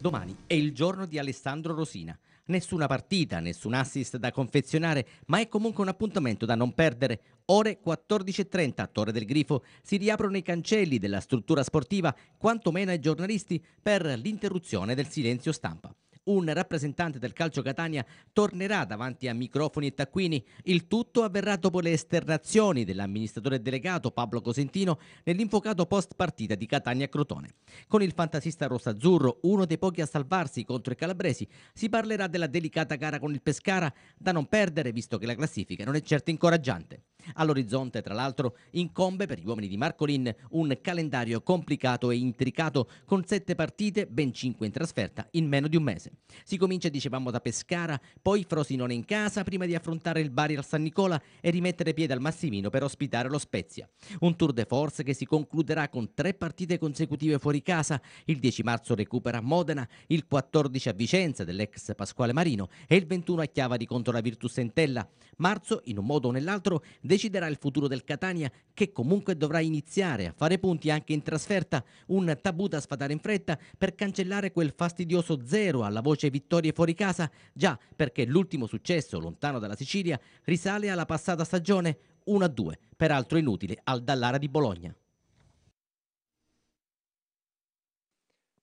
Domani è il giorno di Alessandro Rosina. Nessuna partita, nessun assist da confezionare, ma è comunque un appuntamento da non perdere. Ore 14.30 a Torre del Grifo si riaprono i cancelli della struttura sportiva, quantomeno ai giornalisti, per l'interruzione del silenzio stampa un rappresentante del calcio Catania tornerà davanti a microfoni e taccuini. Il tutto avverrà dopo le esternazioni dell'amministratore delegato Pablo Cosentino nell'infocato post partita di Catania-Crotone. Con il fantasista rossazzurro, uno dei pochi a salvarsi contro i calabresi, si parlerà della delicata gara con il Pescara da non perdere visto che la classifica non è certo incoraggiante. All'orizzonte, tra l'altro, incombe per gli uomini di Marcolin un calendario complicato e intricato con sette partite, ben cinque in trasferta, in meno di un mese. Si comincia, dicevamo, da Pescara, poi Frosinone in casa, prima di affrontare il Bari al San Nicola e rimettere piede al Massimino per ospitare lo Spezia. Un tour de force che si concluderà con tre partite consecutive fuori casa. Il 10 marzo recupera Modena, il 14 a Vicenza dell'ex Pasquale Marino e il 21 a Chiavari contro la Virtus Entella. Marzo, in un modo o nell'altro, decide deciderà il futuro del Catania che comunque dovrà iniziare a fare punti anche in trasferta, un tabù da sfatare in fretta per cancellare quel fastidioso zero alla voce vittorie fuori casa, già perché l'ultimo successo lontano dalla Sicilia risale alla passata stagione 1-2, peraltro inutile al Dallara di Bologna.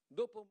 Dopo...